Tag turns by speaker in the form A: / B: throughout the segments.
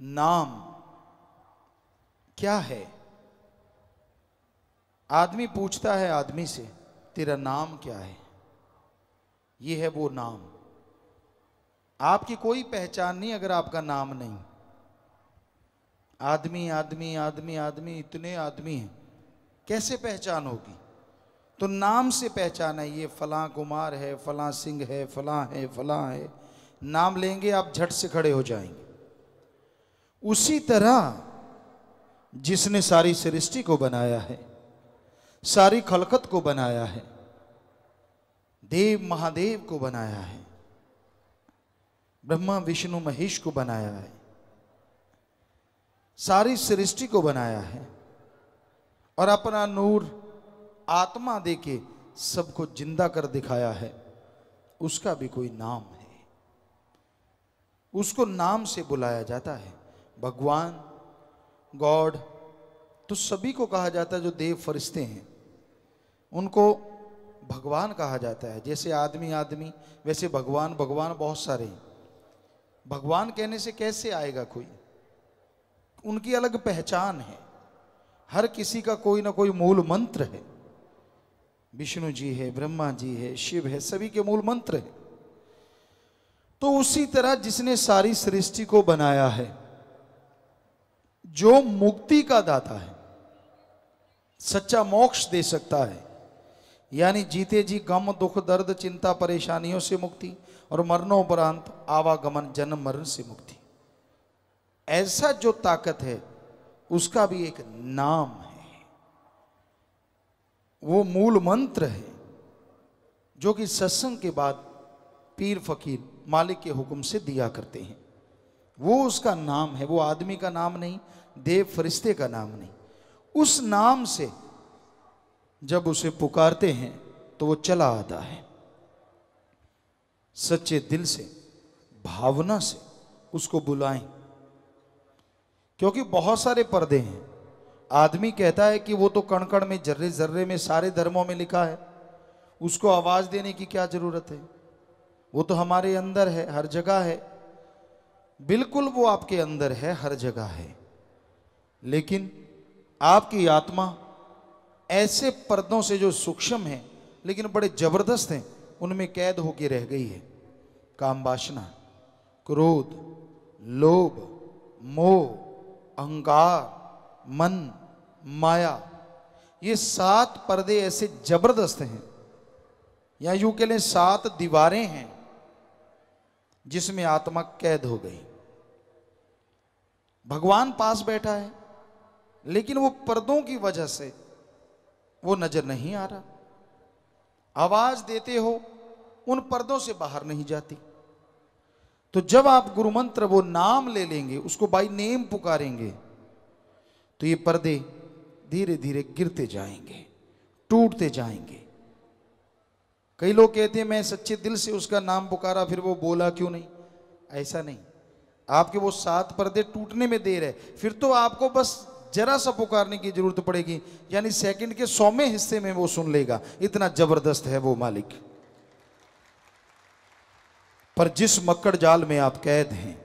A: नाम क्या है आदमी पूछता है आदमी से तेरा नाम क्या है ये है वो नाम आपकी कोई पहचान नहीं अगर आपका नाम नहीं आदमी आदमी आदमी आदमी इतने आदमी हैं कैसे पहचान होगी तो नाम से पहचान है ये फला कुमार है फलां सिंह है फला है फलां है नाम लेंगे आप झट से खड़े हो जाएंगे उसी तरह जिसने सारी सृष्टि को बनाया है सारी खलकत को बनाया है देव महादेव को बनाया है ब्रह्मा विष्णु महेश को बनाया है सारी सृष्टि को बनाया है और अपना नूर आत्मा दे के सबको जिंदा कर दिखाया है उसका भी कोई नाम है उसको नाम से बुलाया जाता है भगवान गॉड तो सभी को कहा जाता है जो देव फरिश्ते हैं उनको भगवान कहा जाता है जैसे आदमी आदमी वैसे भगवान भगवान बहुत सारे हैं भगवान कहने से कैसे आएगा कोई उनकी अलग पहचान है हर किसी का कोई ना कोई मूल मंत्र है विष्णु जी है ब्रह्मा जी है शिव है सभी के मूल मंत्र है तो उसी तरह जिसने सारी सृष्टि को बनाया है जो मुक्ति का दाता है सच्चा मोक्ष दे सकता है यानी जीते जी गम दुख दर्द चिंता परेशानियों से मुक्ति और मरणोपरांत आवागमन जन्म मरण से मुक्ति ऐसा जो ताकत है उसका भी एक नाम है वो मूल मंत्र है जो कि सत्संग के बाद पीर फकीर मालिक के हुक्म से दिया करते हैं वो उसका नाम है वो आदमी का नाम नहीं देव फरिश्ते का नाम नहीं उस नाम से जब उसे पुकारते हैं तो वो चला आता है सच्चे दिल से भावना से उसको बुलाएं क्योंकि बहुत सारे पर्दे हैं आदमी कहता है कि वो तो कण कण में जर्रे जर्रे में सारे धर्मों में लिखा है उसको आवाज़ देने की क्या ज़रूरत है वो तो हमारे अंदर है हर जगह है बिल्कुल वो आपके अंदर है हर जगह है लेकिन आपकी आत्मा ऐसे पर्दों से जो सूक्ष्म हैं लेकिन बड़े जबरदस्त हैं उनमें कैद होके रह गई है काम वासना क्रोध लोभ मोह अहंकार मन माया ये सात पर्दे ऐसे जबरदस्त हैं या यूं कह लें सात दीवारें हैं जिसमें आत्मा कैद हो गई भगवान पास बैठा है लेकिन वो पर्दों की वजह से वो नजर नहीं आ रहा आवाज देते हो उन पर्दों से बाहर नहीं जाती तो जब आप गुरु मंत्र वो नाम ले लेंगे उसको बाई नेम पुकारेंगे तो ये पर्दे धीरे धीरे गिरते जाएंगे टूटते जाएंगे कई लोग कहते हैं मैं सच्चे दिल से उसका नाम पुकारा फिर वो बोला क्यों नहीं ऐसा नहीं आपके वो सात पर्दे टूटने में देर है फिर तो आपको बस जरा सा पुकारने की जरूरत पड़ेगी यानी सेकंड के सौवें हिस्से में वो सुन लेगा इतना जबरदस्त है वो मालिक पर जिस मकड़ जाल में आप कैद हैं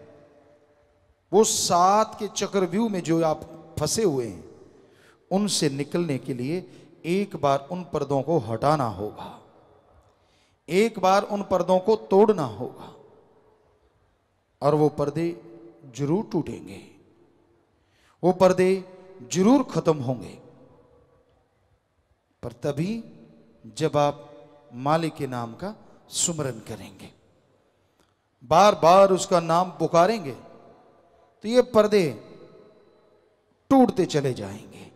A: वो सात के चक्रव्यूह में जो आप फंसे हुए हैं उनसे निकलने के लिए एक बार उन पर्दों को हटाना होगा एक बार उन पर्दों को तोड़ना होगा और वो पर्दे जरूर टूटेंगे वो पर्दे जरूर खत्म होंगे पर तभी जब आप मालिक के नाम का सुमरन करेंगे बार बार उसका नाम पुकारेंगे तो ये पर्दे टूटते चले जाएंगे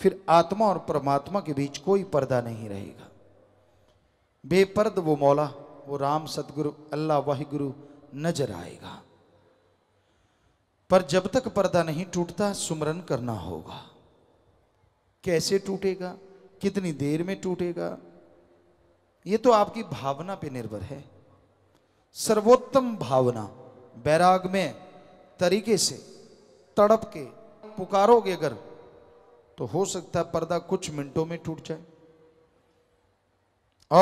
A: फिर आत्मा और परमात्मा के बीच कोई पर्दा नहीं रहेगा बेपर्द वो मौला वो राम सतगुरु अल्लाह वाहिगुरु नजर आएगा पर जब तक पर्दा नहीं टूटता सुमरन करना होगा कैसे टूटेगा कितनी देर में टूटेगा यह तो आपकी भावना पे निर्भर है सर्वोत्तम भावना बैराग में तरीके से तड़प के पुकारोगे अगर तो हो सकता है पर्दा कुछ मिनटों में टूट जाए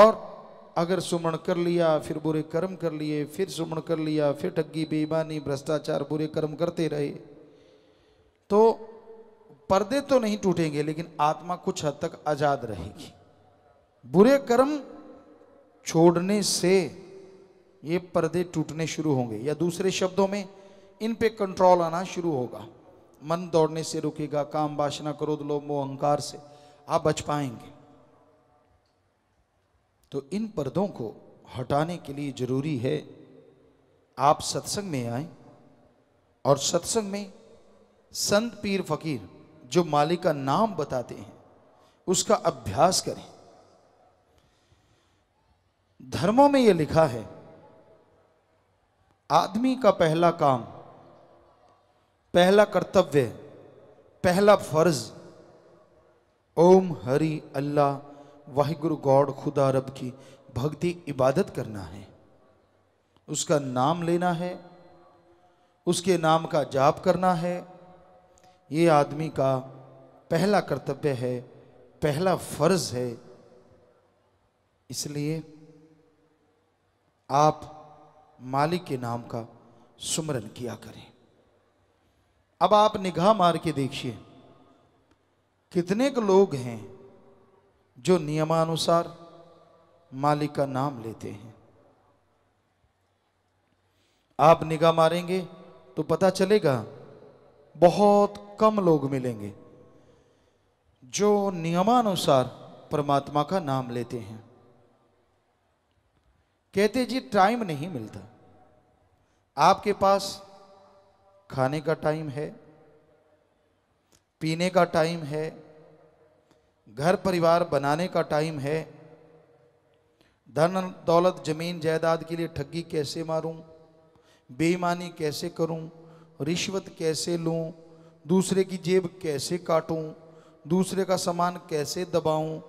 A: और अगर सुमण कर लिया फिर बुरे कर्म कर लिए फिर सुमण कर लिया फिर ठगी बेईमानी भ्रष्टाचार बुरे कर्म करते रहे तो पर्दे तो नहीं टूटेंगे लेकिन आत्मा कुछ हद तक आजाद रहेगी बुरे कर्म छोड़ने से ये पर्दे टूटने शुरू होंगे या दूसरे शब्दों में इन पे कंट्रोल आना शुरू होगा मन दौड़ने से रुकेगा काम वासना करो लोभ मोह अहंकार से आप बच पाएंगे तो इन पर्दों को हटाने के लिए ज़रूरी है आप सत्संग में आए और सत्संग में संत पीर फकीर जो मालिक का नाम बताते हैं उसका अभ्यास करें धर्मों में यह लिखा है आदमी का पहला काम पहला कर्तव्य पहला फर्ज ओम हरि अल्लाह वाहिगुरु गौड खुदा रब की भक्ति इबादत करना है उसका नाम लेना है उसके नाम का जाप करना है ये आदमी का पहला कर्तव्य है पहला फर्ज है इसलिए आप मालिक के नाम का सुमरन किया करें अब आप निगाह मार के देखिए कितने लोग हैं जो नियमानुसार मालिक का नाम लेते हैं आप निगाह मारेंगे तो पता चलेगा बहुत कम लोग मिलेंगे जो नियमानुसार परमात्मा का नाम लेते हैं कहते जी टाइम नहीं मिलता आपके पास खाने का टाइम है पीने का टाइम है घर परिवार बनाने का टाइम है धन दौलत जमीन जायदाद के लिए ठगी कैसे मारूं बेईमानी कैसे करूं रिश्वत कैसे लूं दूसरे की जेब कैसे काटूं दूसरे का सामान कैसे दबाऊं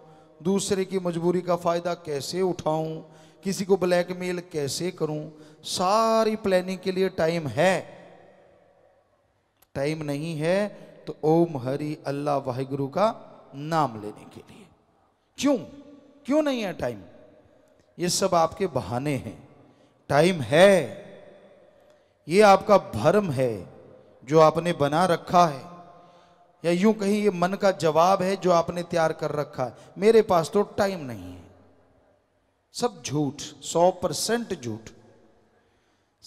A: दूसरे की मजबूरी का फ़ायदा कैसे उठाऊं किसी को ब्लैकमेल कैसे करूं सारी प्लानिंग के लिए टाइम है टाइम नहीं है तो ओम हरि अल्लाह वाहिगुरु का नाम लेने के लिए क्यों क्यों नहीं है टाइम ये सब आपके बहाने हैं टाइम है ये आपका भर्म है जो आपने बना रखा है या यूं कहीं ये मन का जवाब है जो आपने तैयार कर रखा है मेरे पास तो टाइम नहीं है सब झूठ सौ परसेंट झूठ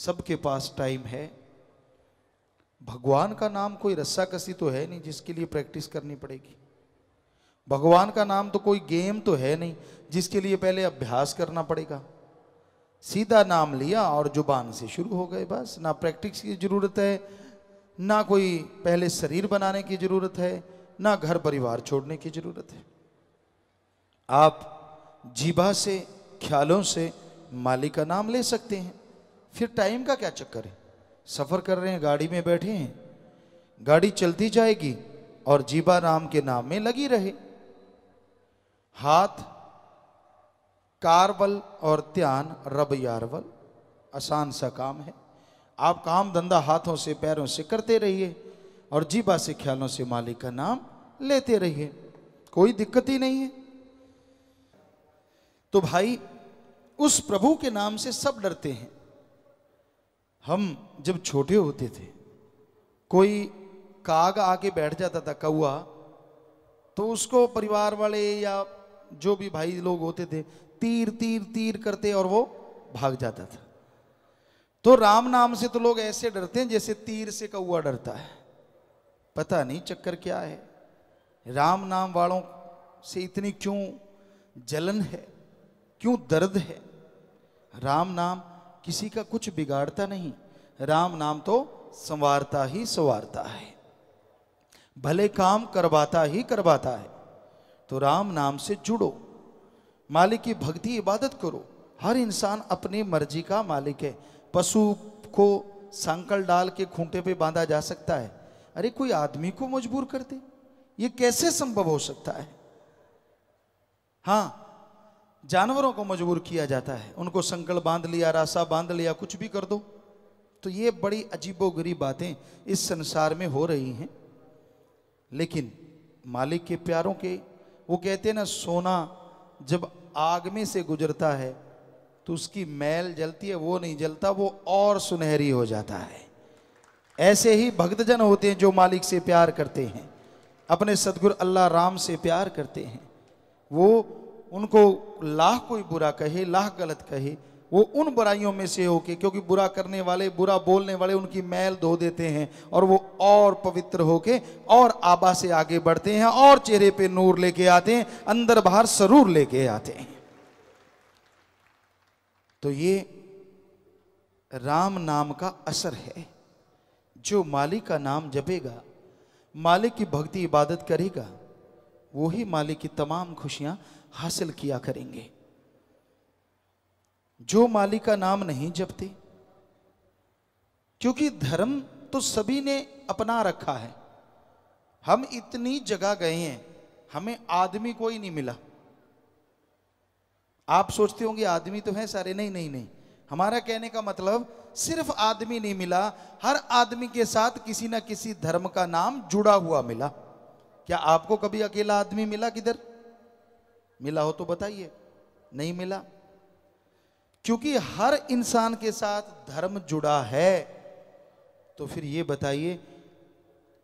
A: सबके पास टाइम है भगवान का नाम कोई रस्सा कसी तो है नहीं जिसके लिए प्रैक्टिस करनी पड़ेगी भगवान का नाम तो कोई गेम तो है नहीं जिसके लिए पहले अभ्यास करना पड़ेगा सीधा नाम लिया और जुबान से शुरू हो गए बस ना प्रैक्टिस की ज़रूरत है ना कोई पहले शरीर बनाने की ज़रूरत है ना घर परिवार छोड़ने की ज़रूरत है आप जीभा से ख्यालों से मालिक का नाम ले सकते हैं फिर टाइम का क्या चक्कर है सफ़र कर रहे हैं गाड़ी में बैठे हैं गाड़ी चलती जाएगी और जीबा राम के नाम में लगी रहे हाथ कारबल और ध्यान रब यारबल आसान सा काम है आप काम धंधा हाथों से पैरों से करते रहिए और जीबा से ख्यालों से मालिक का नाम लेते रहिए कोई दिक्कत ही नहीं है तो भाई उस प्रभु के नाम से सब डरते हैं हम जब छोटे होते थे कोई काग आके बैठ जाता था कौआ तो उसको परिवार वाले या जो भी भाई लोग होते थे तीर तीर तीर करते और वो भाग जाता था तो राम नाम से तो लोग ऐसे डरते हैं जैसे तीर से कौआ डरता है पता नहीं चक्कर क्या है राम नाम वालों से इतनी क्यों जलन है क्यों दर्द है राम नाम किसी का कुछ बिगाड़ता नहीं राम नाम तो संवारता ही संवारता है भले काम करवाता ही करवाता है तो राम नाम से जुड़ो मालिक की भक्ति इबादत करो हर इंसान अपनी मर्जी का मालिक है पशु को सांकल डाल के खूंटे पे बांधा जा सकता है अरे कोई आदमी को मजबूर कर दे ये कैसे संभव हो सकता है हाँ जानवरों को मजबूर किया जाता है उनको संकल बांध लिया रासा बांध लिया कुछ भी कर दो तो ये बड़ी अजीबोगरीब बातें इस संसार में हो रही हैं लेकिन मालिक के प्यारों के वो कहते हैं ना सोना जब आग में से गुजरता है तो उसकी मैल जलती है वो नहीं जलता वो और सुनहरी हो जाता है ऐसे ही भक्तजन होते हैं जो मालिक से प्यार करते हैं अपने सदगुरु अल्लाह राम से प्यार करते हैं वो उनको लाख कोई बुरा कहे लाह गलत कहे वो उन बुराइयों में से होके क्योंकि बुरा करने वाले बुरा बोलने वाले उनकी मैल धो देते हैं और वो और पवित्र होके और आबा से आगे बढ़ते हैं और चेहरे पे नूर लेके आते हैं अंदर बाहर सरूर लेके आते हैं तो ये राम नाम का असर है जो मालिक का नाम जपेगा मालिक की भक्ति इबादत करेगा वही मालिक की तमाम खुशियां हासिल किया करेंगे जो माली का नाम नहीं जपते क्योंकि धर्म तो सभी ने अपना रखा है हम इतनी जगह गए हैं हमें आदमी कोई नहीं मिला आप सोचते होंगे आदमी तो है सारे नहीं नहीं नहीं हमारा कहने का मतलब सिर्फ आदमी नहीं मिला हर आदमी के साथ किसी ना किसी धर्म का नाम जुड़ा हुआ मिला क्या आपको कभी अकेला आदमी मिला किधर मिला हो तो बताइए नहीं मिला क्योंकि हर इंसान के साथ धर्म जुड़ा है तो फिर ये बताइए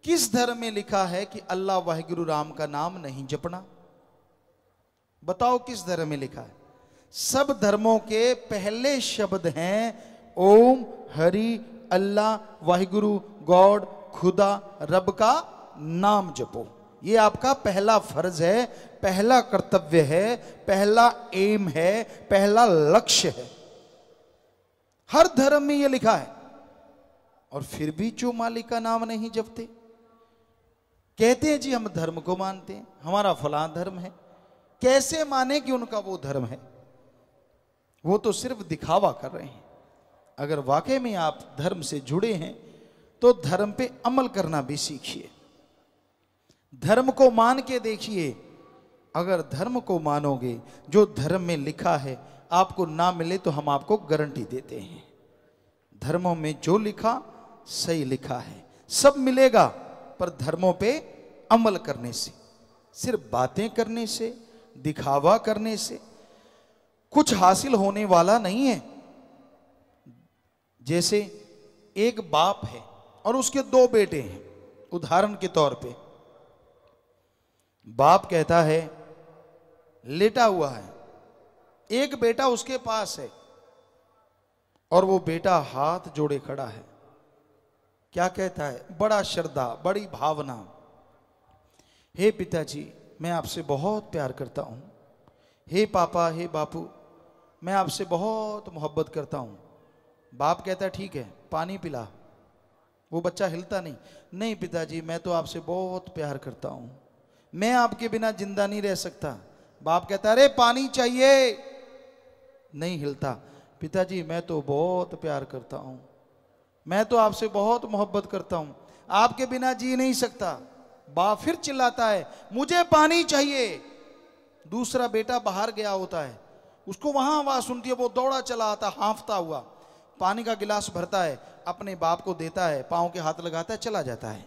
A: किस धर्म में लिखा है कि अल्लाह वाहगुरु राम का नाम नहीं जपना बताओ किस धर्म में लिखा है सब धर्मों के पहले शब्द हैं ओम हरि अल्लाह वाहिगुरु गॉड खुदा रब का नाम जपो ये आपका पहला फर्ज है पहला कर्तव्य है पहला एम है पहला लक्ष्य है हर धर्म में ये लिखा है और फिर भी जो मालिक का नाम नहीं जपते कहते हैं जी हम धर्म को मानते हैं हमारा फला धर्म है कैसे माने कि उनका वो धर्म है वो तो सिर्फ दिखावा कर रहे हैं अगर वाकई में आप धर्म से जुड़े हैं तो धर्म पे अमल करना भी सीखिए धर्म को मान के देखिए अगर धर्म को मानोगे जो धर्म में लिखा है आपको ना मिले तो हम आपको गारंटी देते हैं धर्मों में जो लिखा सही लिखा है सब मिलेगा पर धर्मों पे अमल करने से सिर्फ बातें करने से दिखावा करने से कुछ हासिल होने वाला नहीं है जैसे एक बाप है और उसके दो बेटे हैं उदाहरण के तौर पे बाप कहता है लेटा हुआ है एक बेटा उसके पास है और वो बेटा हाथ जोड़े खड़ा है क्या कहता है बड़ा श्रद्धा बड़ी भावना हे पिताजी मैं आपसे बहुत प्यार करता हूं हे पापा हे बापू मैं आपसे बहुत मोहब्बत करता हूँ बाप कहता है ठीक है पानी पिला वो बच्चा हिलता नहीं नहीं पिताजी मैं तो आपसे बहुत प्यार करता हूँ मैं आपके बिना जिंदा नहीं रह सकता बाप कहता अरे पानी चाहिए नहीं हिलता पिताजी मैं तो बहुत प्यार करता हूं मैं तो आपसे बहुत मोहब्बत करता हूं आपके बिना जी नहीं सकता बाप फिर चिल्लाता है मुझे पानी चाहिए दूसरा बेटा बाहर गया होता है उसको वहां आवाज़ सुनती है वो दौड़ा चला आता हाँफता हुआ पानी का गिलास भरता है अपने बाप को देता है पाओ के हाथ लगाता है चला जाता है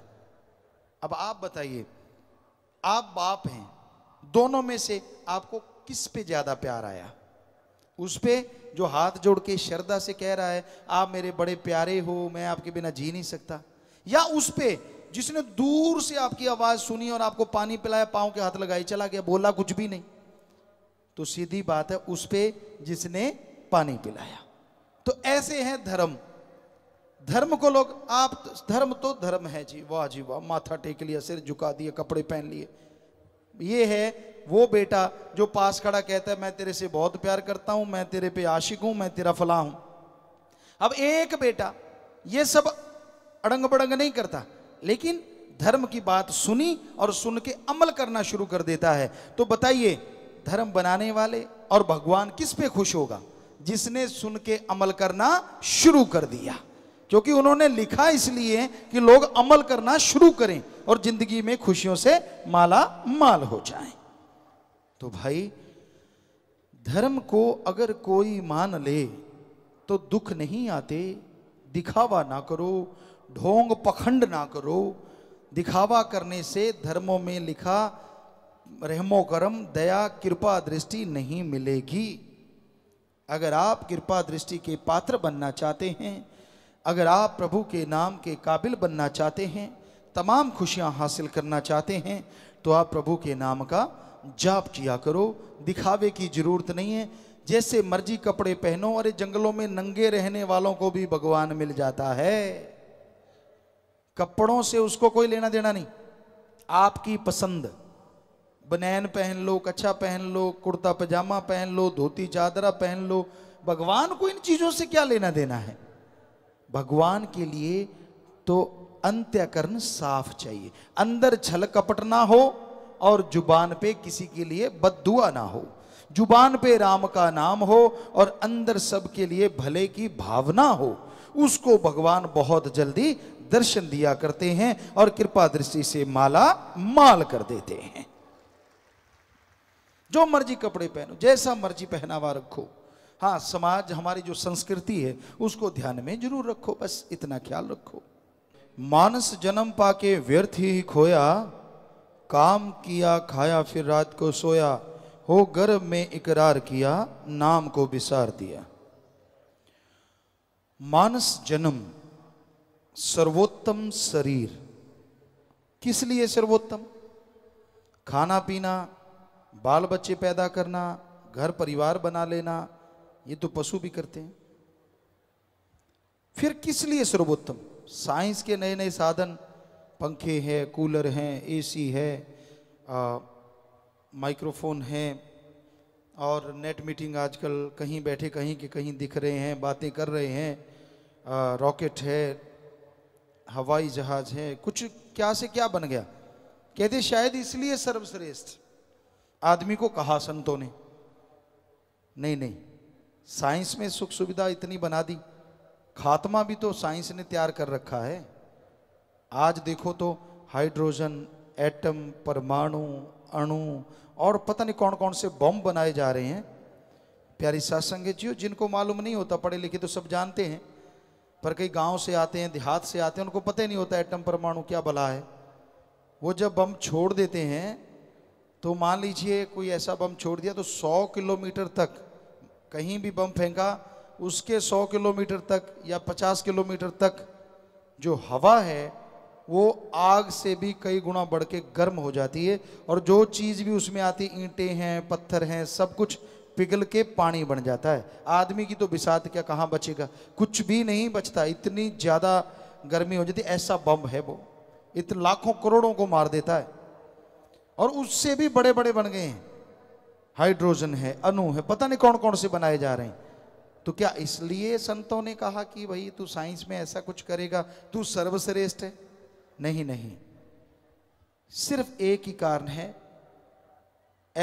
A: अब आप बताइए आप बाप हैं दोनों में से आपको किस पे ज़्यादा प्यार आया उस पे जो हाथ जोड़ के श्रद्धा से कह रहा है आप मेरे बड़े प्यारे हो मैं आपके बिना जी नहीं सकता या उस पे जिसने दूर से आपकी आवाज़ सुनी और आपको पानी पिलाया पाओ के हाथ लगाई चला गया बोला कुछ भी नहीं तो सीधी बात है उस पे जिसने पानी पिलाया तो ऐसे हैं धर्म धर्म को लोग आप तो, धर्म तो धर्म है जी वाह जी वाह माथा टेक लिया सिर झुका दिए कपड़े पहन लिए ये है वो बेटा जो पास खड़ा कहता है मैं तेरे से बहुत प्यार करता हूं मैं तेरे पे आशिक हूं मैं तेरा फला हूं अब एक बेटा ये सब अड़ंग बड़ंग नहीं करता लेकिन धर्म की बात सुनी और सुन के अमल करना शुरू कर देता है तो बताइए धर्म बनाने वाले और भगवान किस पे खुश होगा जिसने सुन के अमल करना शुरू कर दिया क्योंकि उन्होंने लिखा इसलिए कि लोग अमल करना शुरू करें और जिंदगी में खुशियों से माला माल हो जाए तो भाई धर्म को अगर कोई मान ले तो दुख नहीं आते दिखावा ना करो ढोंग पखंड ना करो दिखावा करने से धर्मों में लिखा रहमो करम दया कृपा दृष्टि नहीं मिलेगी अगर आप कृपा दृष्टि के पात्र बनना चाहते हैं अगर आप प्रभु के नाम के काबिल बनना चाहते हैं तमाम खुशियां हासिल करना चाहते हैं तो आप प्रभु के नाम का जाप किया करो दिखावे की जरूरत नहीं है जैसे मर्जी कपड़े पहनो अरे जंगलों में नंगे रहने वालों को भी भगवान मिल जाता है कपड़ों से उसको कोई लेना देना नहीं आपकी पसंद बनैन पहन लो कच्छा पहन लो कुर्ता पजामा पहन लो धोती चादरा पहन लो भगवान को इन चीज़ों से क्या लेना देना है भगवान के लिए तो अंत्यकरण साफ चाहिए अंदर छल कपट ना हो और जुबान पे किसी के लिए बदुआ ना हो जुबान पे राम का नाम हो और अंदर सबके लिए भले की भावना हो उसको भगवान बहुत जल्दी दर्शन दिया करते हैं और कृपा दृष्टि से माला माल कर देते हैं जो मर्जी कपड़े पहनो जैसा मर्जी पहनावा रखो हाँ समाज हमारी जो संस्कृति है उसको ध्यान में जरूर रखो बस इतना ख्याल रखो मानस जन्म पाके व्यर्थ ही खोया काम किया खाया फिर रात को सोया हो गर्भ में इकरार किया नाम को बिसार दिया मानस जन्म सर्वोत्तम शरीर किस लिए सर्वोत्तम खाना पीना बाल बच्चे पैदा करना घर परिवार बना लेना ये तो पशु भी करते हैं फिर किस लिए सर्वोत्तम साइंस के नए नए साधन पंखे हैं कूलर हैं एसी है माइक्रोफोन है और नेट मीटिंग आजकल कहीं बैठे कहीं के कहीं दिख रहे हैं बातें कर रहे हैं रॉकेट है हवाई जहाज है कुछ क्या से क्या बन गया कहते शायद इसलिए सर्वश्रेष्ठ आदमी को कहा संतों ने नहीं नहीं साइंस में सुख सुविधा इतनी बना दी खात्मा भी तो साइंस ने तैयार कर रखा है आज देखो तो हाइड्रोजन एटम परमाणु अणु और पता नहीं कौन कौन से बम बनाए जा रहे हैं प्यारी सत्संग जियो जिनको मालूम नहीं होता पढ़े लिखे तो सब जानते हैं पर कई गांव से आते हैं देहात से आते हैं उनको पता ही नहीं होता एटम परमाणु क्या बला है वो जब बम छोड़ देते हैं तो मान लीजिए कोई ऐसा बम छोड़ दिया तो 100 किलोमीटर तक कहीं भी बम फेंका उसके 100 किलोमीटर तक या 50 किलोमीटर तक जो हवा है वो आग से भी कई गुना बढ़ के गर्म हो जाती है और जो चीज़ भी उसमें आती ईंटें हैं पत्थर हैं सब कुछ पिघल के पानी बन जाता है आदमी की तो बिसात क्या कहाँ बचेगा कुछ भी नहीं बचता इतनी ज़्यादा गर्मी हो जाती ऐसा बम है वो इतने लाखों करोड़ों को मार देता है और उससे भी बड़े बड़े बन गए हैं हाइड्रोजन है अनु है पता नहीं कौन कौन से बनाए जा रहे हैं तो क्या इसलिए संतों ने कहा कि भाई तू साइंस में ऐसा कुछ करेगा तू सर्वश्रेष्ठ है नहीं नहीं सिर्फ एक ही कारण है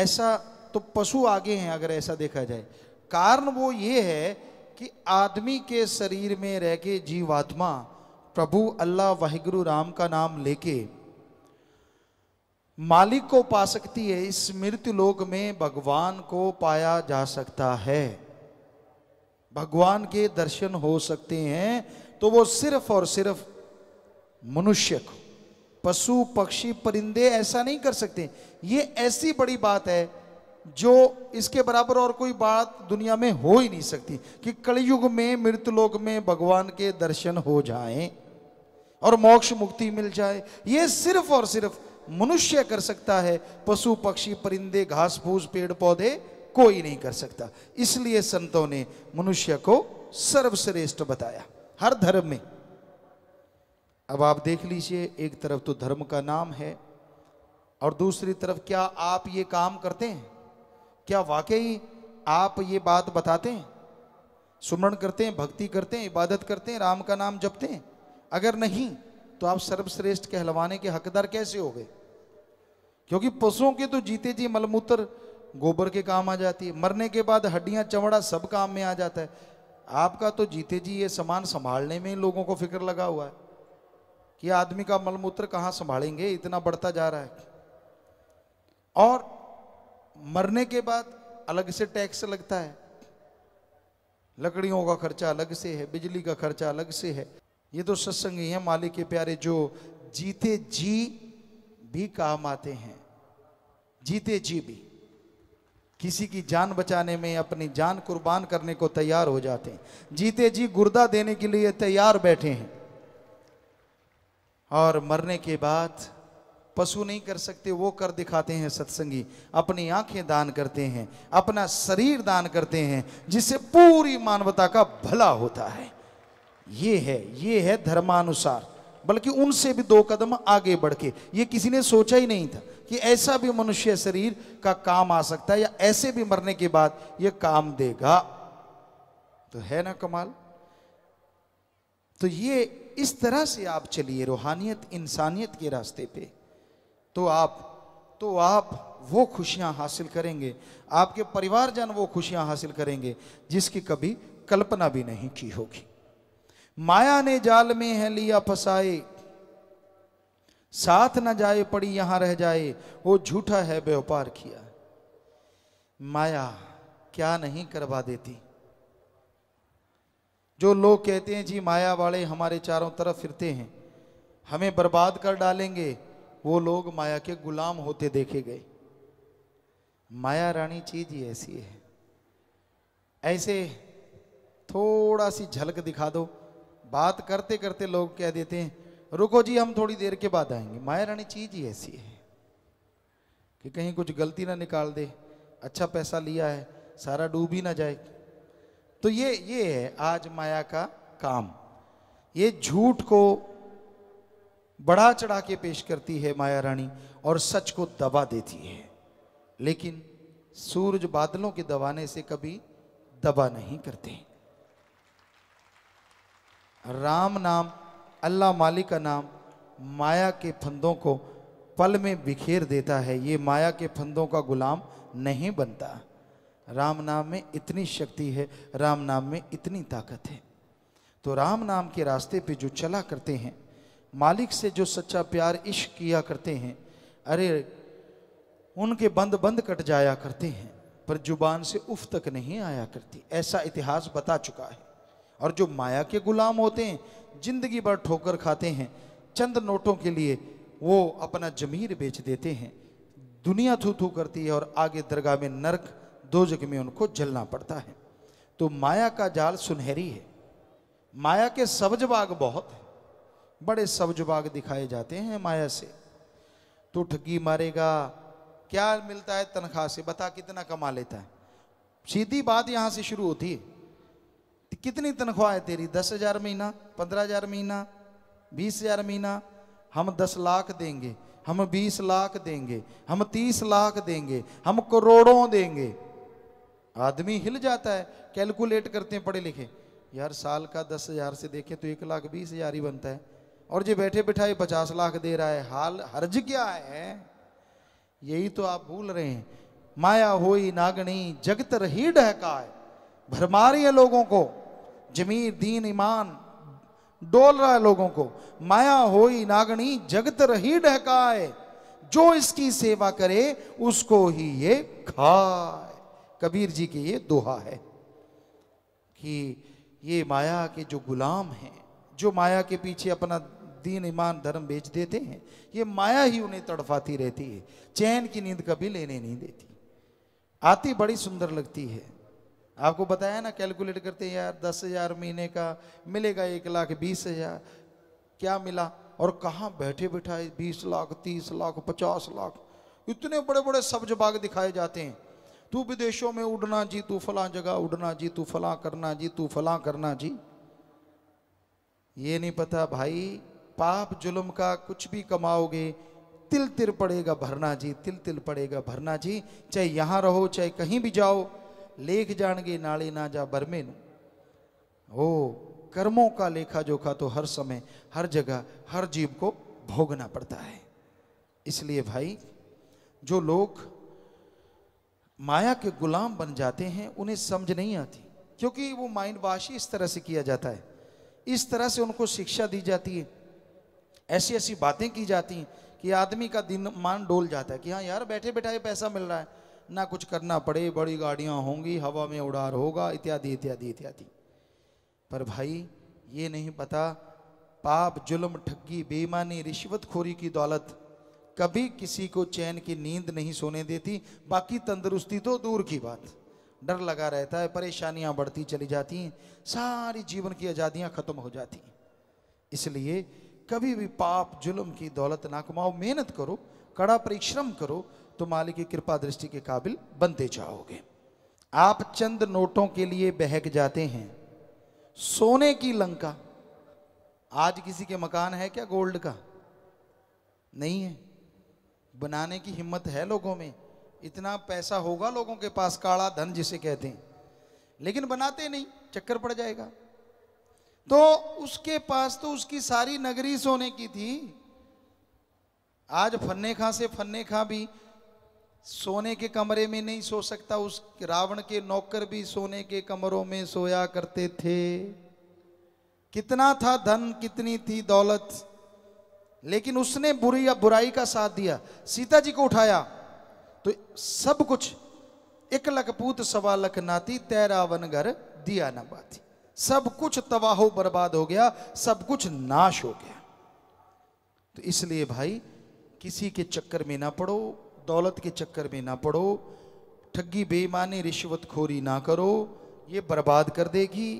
A: ऐसा तो पशु आगे हैं अगर ऐसा देखा जाए कारण वो ये है कि आदमी के शरीर में रह के जीवात्मा प्रभु अल्लाह वाहिगुरु राम का नाम लेके मालिक को पा सकती है इस मृत्यु लोक में भगवान को पाया जा सकता है भगवान के दर्शन हो सकते हैं तो वो सिर्फ और सिर्फ मनुष्य को पशु पक्षी परिंदे ऐसा नहीं कर सकते ये ऐसी बड़ी बात है जो इसके बराबर और कोई बात दुनिया में हो ही नहीं सकती कि कलयुग में लोक में भगवान के दर्शन हो जाएं और मोक्ष मुक्ति मिल जाए ये सिर्फ और सिर्फ मनुष्य कर सकता है पशु पक्षी परिंदे घास फूस पेड़ पौधे कोई नहीं कर सकता इसलिए संतों ने मनुष्य को सर्वश्रेष्ठ बताया हर धर्म में अब आप देख लीजिए एक तरफ तो धर्म का नाम है और दूसरी तरफ क्या आप ये काम करते हैं क्या वाकई आप ये बात बताते हैं सुमरण करते हैं भक्ति करते हैं इबादत करते हैं राम का नाम जपते हैं अगर नहीं तो आप सर्वश्रेष्ठ कहलवाने के हकदार कैसे हो गए क्योंकि पशुओं के तो जीते जी मलमूत्र गोबर के काम आ जाती है मरने के बाद हड्डियां चमड़ा सब काम में आ जाता है आपका तो जीते जी ये सामान संभालने में ही लोगों को फिक्र लगा हुआ है कि आदमी का मलमूत्र कहाँ संभालेंगे इतना बढ़ता जा रहा है और मरने के बाद अलग से टैक्स लगता है लकड़ियों का खर्चा अलग से है बिजली का खर्चा अलग से है ये तो सत्संगी हैं मालिक के प्यारे जो जीते जी भी काम आते हैं जीते जी भी किसी की जान बचाने में अपनी जान कुर्बान करने को तैयार हो जाते हैं जीते जी गुर्दा देने के लिए तैयार बैठे हैं और मरने के बाद पशु नहीं कर सकते वो कर दिखाते हैं सत्संगी अपनी आंखें दान करते हैं अपना शरीर दान करते हैं जिससे पूरी मानवता का भला होता है ये है ये है धर्मानुसार बल्कि उनसे भी दो कदम आगे बढ़ के ये किसी ने सोचा ही नहीं था कि ऐसा भी मनुष्य शरीर का काम आ सकता है या ऐसे भी मरने के बाद ये काम देगा तो है ना कमाल तो ये इस तरह से आप चलिए रूहानियत इंसानियत के रास्ते पे तो आप तो आप वो खुशियां हासिल करेंगे आपके परिवारजन वो खुशियां हासिल करेंगे जिसकी कभी कल्पना भी नहीं की होगी माया ने जाल में है लिया फसाए साथ न जाए पड़ी यहां रह जाए वो झूठा है व्यापार किया माया क्या नहीं करवा देती जो लोग कहते हैं जी माया वाले हमारे चारों तरफ फिरते हैं हमें बर्बाद कर डालेंगे वो लोग माया के गुलाम होते देखे गए माया रानी चीज ही ऐसी है ऐसे थोड़ा सी झलक दिखा दो बात करते करते लोग कह देते हैं रुको जी हम थोड़ी देर के बाद आएंगे माया रानी चीज ही ऐसी है कि कहीं कुछ गलती ना निकाल दे अच्छा पैसा लिया है सारा डूब ही ना जाए तो ये ये है आज माया का काम ये झूठ को बढ़ा चढ़ा के पेश करती है माया रानी और सच को दबा देती है लेकिन सूरज बादलों के दबाने से कभी दबा नहीं करते राम नाम अल्लाह मालिक का नाम माया के फंदों को पल में बिखेर देता है ये माया के फंदों का गुलाम नहीं बनता राम नाम में इतनी शक्ति है राम नाम में इतनी ताकत है तो राम नाम के रास्ते पे जो चला करते हैं मालिक से जो सच्चा प्यार इश्क किया करते हैं अरे उनके बंद बंद कट जाया करते हैं पर जुबान से उफ तक नहीं आया करती ऐसा इतिहास बता चुका है और जो माया के गुलाम होते हैं जिंदगी भर ठोकर खाते हैं चंद नोटों के लिए वो अपना जमीर बेच देते हैं दुनिया थू थू करती है और आगे दरगाह में नरक दो जग में उनको जलना पड़ता है तो माया का जाल सुनहरी है माया के सब्ज बाग बहुत है बड़े सब्ज बाग दिखाए जाते हैं माया से तो ठगी मारेगा क्या मिलता है तनख्वाह से बता कितना कमा लेता है सीधी बात यहाँ से शुरू होती है कितनी तनख्वाह है तेरी दस हजार महीना पंद्रह हजार महीना बीस हजार महीना हम दस लाख देंगे हम बीस लाख देंगे हम तीस लाख देंगे हम करोड़ों देंगे आदमी हिल जाता है कैलकुलेट करते हैं पढ़े लिखे यार साल का दस हजार से देखें तो एक लाख बीस हजार ही बनता है और जो बैठे बिठाए पचास लाख दे रहा है हाल हर्ज क्या है यही तो आप भूल रहे हैं माया होई नागणी जगत रही डहका है भरमारी है लोगों को जमीर दीन ईमान डोल रहा है लोगों को माया होई नागणी जगत रही डहकाए जो इसकी सेवा करे उसको ही ये खाए कबीर जी की ये दोहा है कि ये माया के जो गुलाम हैं जो माया के पीछे अपना दीन ईमान धर्म बेच देते हैं ये माया ही उन्हें तड़फाती रहती है चैन की नींद कभी लेने नहीं देती आती बड़ी सुंदर लगती है आपको बताया ना कैलकुलेट करते हैं यार दस हजार महीने का मिलेगा एक लाख बीस हजार क्या मिला और कहा बैठे बैठाए बीस लाख तीस लाख पचास लाख इतने बड़े बड़े सब्ज बाग दिखाए जाते हैं तू विदेशों में उड़ना जी तू फला जगह उड़ना जी तू फला करना जी तू फला करना जी ये नहीं पता भाई पाप जुल्म का कुछ भी कमाओगे तिल तिल पड़ेगा भरना जी तिल तिल पड़ेगा भरना जी चाहे यहां रहो चाहे कहीं भी जाओ लेख जाएंगे नाले ना जा बरमे हो कर्मों का लेखा जोखा तो हर समय हर जगह हर जीव को भोगना पड़ता है इसलिए भाई जो लोग माया के गुलाम बन जाते हैं उन्हें समझ नहीं आती क्योंकि वो माइंड वाश इस तरह से किया जाता है इस तरह से उनको शिक्षा दी जाती है ऐसी ऐसी बातें की जाती हैं कि आदमी का दिन मान डोल जाता है कि हाँ यार बैठे बैठाए पैसा मिल रहा है ना कुछ करना पड़े बड़ी गाड़ियाँ होंगी हवा में उड़ार होगा इत्यादि इत्यादि इत्यादि पर भाई ये नहीं पता पाप जुल्म ठगी बेईमानी रिश्वतखोरी की दौलत कभी किसी को चैन की नींद नहीं सोने देती बाकी तंदुरुस्ती तो दूर की बात डर लगा रहता है परेशानियां बढ़ती चली जाती हैं सारी जीवन की आज़ादियां ख़त्म हो जाती हैं इसलिए कभी भी पाप जुल्म की दौलत ना कमाओ मेहनत करो कड़ा परिश्रम करो तो मालिक की कृपा दृष्टि के काबिल बनते जाओगे आप चंद नोटों के लिए बहक जाते हैं सोने की लंका आज किसी के मकान है क्या गोल्ड का नहीं है बनाने की हिम्मत है लोगों में इतना पैसा होगा लोगों के पास काला धन जिसे कहते हैं लेकिन बनाते नहीं चक्कर पड़ जाएगा तो उसके पास तो उसकी सारी नगरी सोने की थी आज फन्ने खां से फन्ने खां भी सोने के कमरे में नहीं सो सकता उस रावण के नौकर भी सोने के कमरों में सोया करते थे कितना था धन कितनी थी दौलत लेकिन उसने बुरी या बुराई का साथ दिया सीता जी को उठाया तो सब कुछ एक लखपूत सवा लख नाती तेरा वन घर दिया न बाती सब कुछ तबाह बर्बाद हो गया सब कुछ नाश हो गया तो इसलिए भाई किसी के चक्कर में ना पड़ो दौलत के चक्कर में ना पड़ो ठगी बेईमानी रिश्वत खोरी ना करो ये बर्बाद कर देगी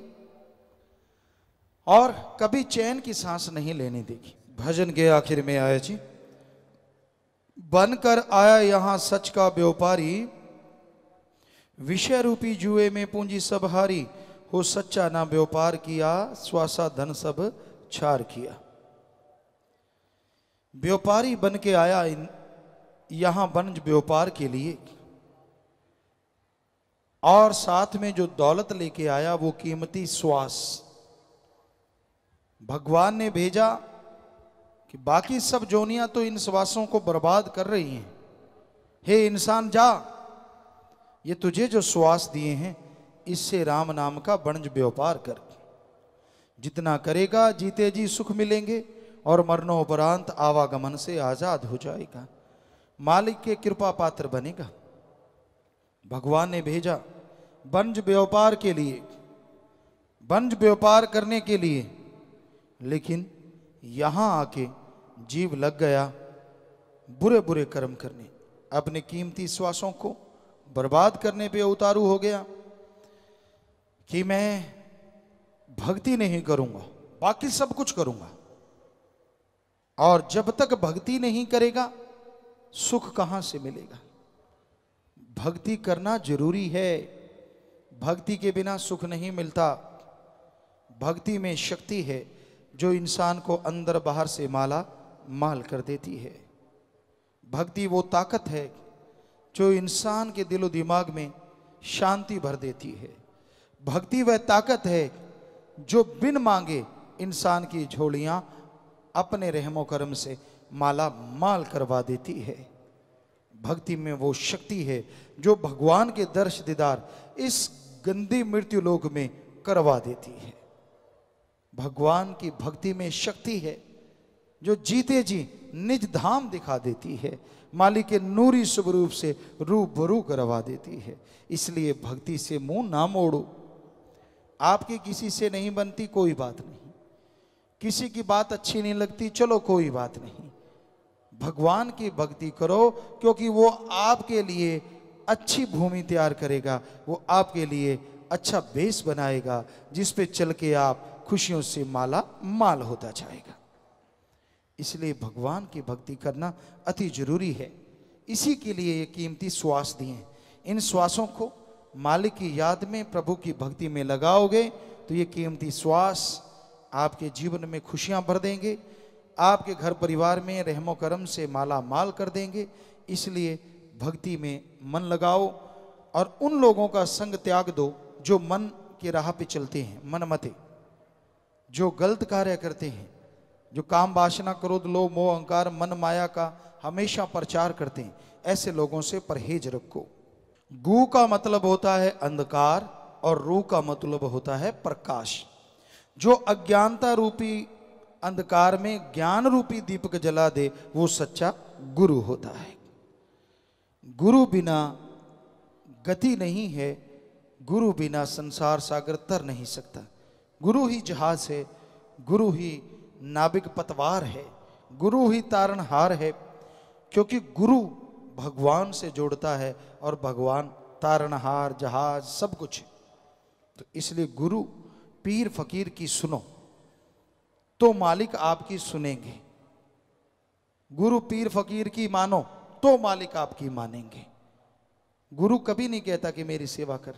A: और कभी चैन की सांस नहीं लेने देगी भजन के आखिर में आया जी बनकर आया यहां सच का व्यापारी विषय रूपी जुए में पूंजी सब हारी हो सच्चा ना व्यापार किया स्वासा धन सब छार किया व्यापारी बन के आया यहां वनज व्यापार के लिए और साथ में जो दौलत लेके आया वो कीमती श्वास भगवान ने भेजा कि बाकी सब जोनियां तो इन श्वासों को बर्बाद कर रही हैं हे इंसान जा ये तुझे जो श्वास दिए हैं इससे राम नाम का वणज व्यापार कर जितना करेगा जीते जी सुख मिलेंगे और मरणोपरांत आवागमन से आज़ाद हो जाएगा मालिक के कृपा पात्र बनेगा भगवान ने भेजा बंज व्यापार के लिए बंज व्यापार करने के लिए लेकिन यहां आके जीव लग गया बुरे बुरे कर्म करने अपने कीमती श्वासों को बर्बाद करने पे उतारू हो गया कि मैं भक्ति नहीं करूंगा बाकी सब कुछ करूंगा और जब तक भक्ति नहीं करेगा सुख कहाँ से मिलेगा भक्ति करना जरूरी है भक्ति के बिना सुख नहीं मिलता भक्ति में शक्ति है जो इंसान को अंदर बाहर से माला माल कर देती है भक्ति वो ताकत है जो इंसान के दिलो दिमाग में शांति भर देती है भक्ति वह ताकत है जो बिन मांगे इंसान की झोलियाँ अपने रहमो करम से माला माल करवा देती है भक्ति में वो शक्ति है जो भगवान के दर्श दीदार इस गंदी मृत्यु लोक में करवा देती है भगवान की भक्ति में शक्ति है जो जीते जी निज धाम दिखा देती है मालिक के नूरी शुभ रूप से रू बरू करवा देती है इसलिए भक्ति से मुंह ना मोड़ो आपकी किसी से नहीं बनती कोई बात नहीं किसी की बात अच्छी नहीं लगती चलो कोई बात नहीं भगवान की भक्ति करो क्योंकि वो आपके लिए अच्छी भूमि तैयार करेगा वो आपके लिए अच्छा बेस बनाएगा जिस पे चल के आप खुशियों से माला माल होता जाएगा इसलिए भगवान की भक्ति करना अति जरूरी है इसी के लिए ये कीमती श्वास दिए इन श्वासों को मालिक की याद में प्रभु की भक्ति में लगाओगे तो ये कीमती श्वास आपके जीवन में खुशियां भर देंगे आपके घर परिवार में रहमो करम से माला माल कर देंगे इसलिए भक्ति में मन लगाओ और उन लोगों का संग त्याग दो जो मन के राह पे चलते हैं मनमते जो गलत कार्य करते हैं जो काम वासना क्रोध लो मोह अहंकार मन माया का हमेशा प्रचार करते हैं ऐसे लोगों से परहेज रखो गु का मतलब होता है अंधकार और रू का मतलब होता है प्रकाश जो अज्ञानता रूपी अंधकार में ज्ञान रूपी दीपक जला दे वो सच्चा गुरु होता है गुरु बिना गति नहीं है गुरु बिना संसार सागर तर नहीं सकता गुरु ही जहाज है गुरु ही नाभिक पतवार है गुरु ही तारणहार है क्योंकि गुरु भगवान से जोड़ता है और भगवान तारणहार जहाज सब कुछ है तो इसलिए गुरु पीर फकीर की सुनो तो मालिक आपकी सुनेंगे गुरु पीर फकीर की मानो तो मालिक आपकी मानेंगे गुरु कभी नहीं कहता कि मेरी सेवा कर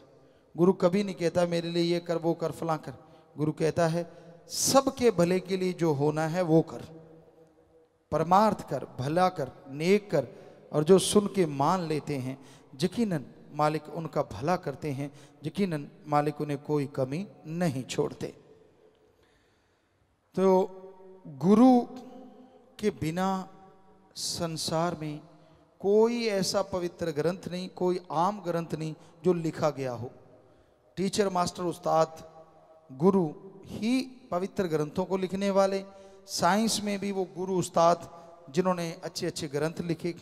A: गुरु कभी नहीं कहता मेरे लिए ये कर वो कर फला कर गुरु कहता है सबके भले के लिए जो होना है वो कर परमार्थ कर भला कर नेक कर और जो सुन के मान लेते हैं यकीनन मालिक उनका भला करते हैं यकीनन मालिक उन्हें कोई कमी नहीं छोड़ते तो गुरु के बिना संसार में कोई ऐसा पवित्र ग्रंथ नहीं कोई आम ग्रंथ नहीं जो लिखा गया हो टीचर मास्टर उस्ताद गुरु ही पवित्र ग्रंथों को लिखने वाले साइंस में भी वो गुरु उस्ताद जिन्होंने अच्छे अच्छे ग्रंथ लिखे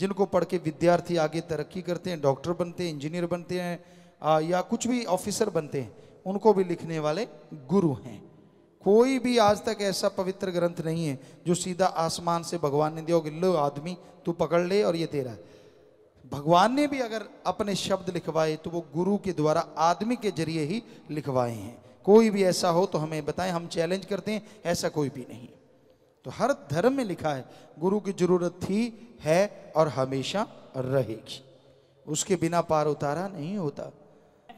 A: जिनको पढ़ के विद्यार्थी आगे तरक्की करते हैं डॉक्टर बनते हैं इंजीनियर बनते हैं या कुछ भी ऑफिसर बनते हैं उनको भी लिखने वाले गुरु हैं कोई भी आज तक ऐसा पवित्र ग्रंथ नहीं है जो सीधा आसमान से भगवान ने दिया लो आदमी तू पकड़ ले और ये तेरा है भगवान ने भी अगर अपने शब्द लिखवाए तो वो गुरु के द्वारा आदमी के जरिए ही लिखवाए हैं कोई भी ऐसा हो तो हमें बताएं हम चैलेंज करते हैं ऐसा कोई भी नहीं तो हर धर्म में लिखा है गुरु की जरूरत थी है और हमेशा रहेगी उसके बिना पार उतारा नहीं होता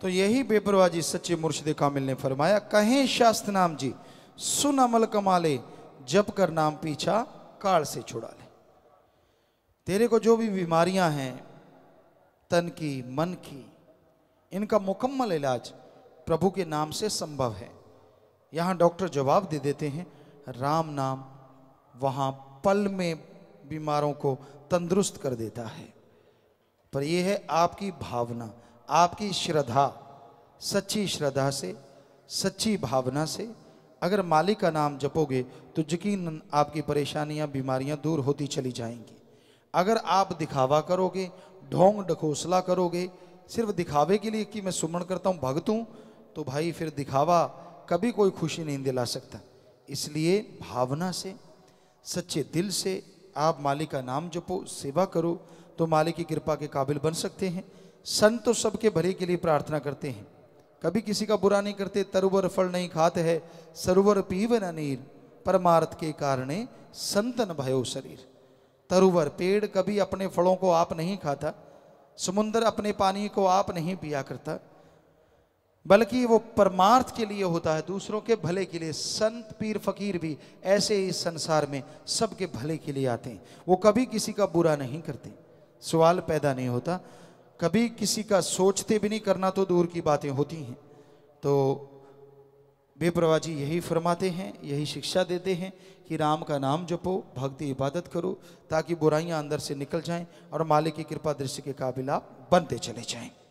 A: तो यही बेपरवाजी सच्चे मुर्शद कामिल ने फरमाया कहें शास्त्र नाम जी सुन अमल कमा ले जब कर नाम पीछा काल से छुड़ा ले तेरे को जो भी बीमारियां हैं तन की मन की इनका मुकम्मल इलाज प्रभु के नाम से संभव है यहां डॉक्टर जवाब दे देते हैं राम नाम वहां पल में बीमारों को तंदुरुस्त कर देता है पर यह है आपकी भावना आपकी श्रद्धा सच्ची श्रद्धा से सच्ची भावना से अगर मालिक का नाम जपोगे तो यकीन आपकी परेशानियां बीमारियां दूर होती चली जाएंगी अगर आप दिखावा करोगे ढोंग ढकोसला करोगे सिर्फ दिखावे के लिए कि मैं सुमरण करता हूँ भगत हूँ तो भाई फिर दिखावा कभी कोई खुशी नहीं दिला सकता इसलिए भावना से सच्चे दिल से आप मालिक का नाम जपो सेवा करो तो मालिक की कृपा के काबिल बन सकते हैं संत तो सबके भले के लिए प्रार्थना करते हैं कभी किसी का बुरा नहीं करते तरुवर फल नहीं खाते है सरोवर पीव न नीर परमार्थ के कारण संतन भयो शरीर तरुवर पेड़ कभी अपने फलों को आप नहीं खाता समुन्द्र अपने पानी को आप नहीं पिया करता बल्कि वो परमार्थ के लिए होता है दूसरों के भले के लिए संत पीर फकीर भी ऐसे इस संसार में सबके भले के लिए आते हैं वो कभी किसी का बुरा नहीं करते सवाल पैदा नहीं होता कभी किसी का सोचते भी नहीं करना तो दूर की बातें होती हैं तो बेप्रवा जी यही फरमाते हैं यही शिक्षा देते हैं कि राम का नाम जपो भक्ति इबादत करो ताकि बुराइयां अंदर से निकल जाएं और मालिक की कृपा दृश्य के काबिल आप बनते चले जाएं